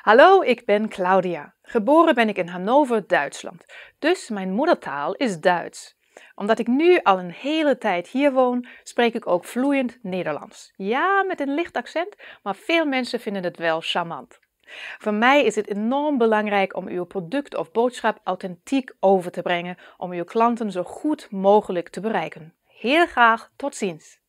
Hallo, ik ben Claudia. Geboren ben ik in Hannover, Duitsland. Dus mijn moedertaal is Duits. Omdat ik nu al een hele tijd hier woon, spreek ik ook vloeiend Nederlands. Ja, met een licht accent, maar veel mensen vinden het wel charmant. Voor mij is het enorm belangrijk om uw product of boodschap authentiek over te brengen om uw klanten zo goed mogelijk te bereiken. Heel graag tot ziens.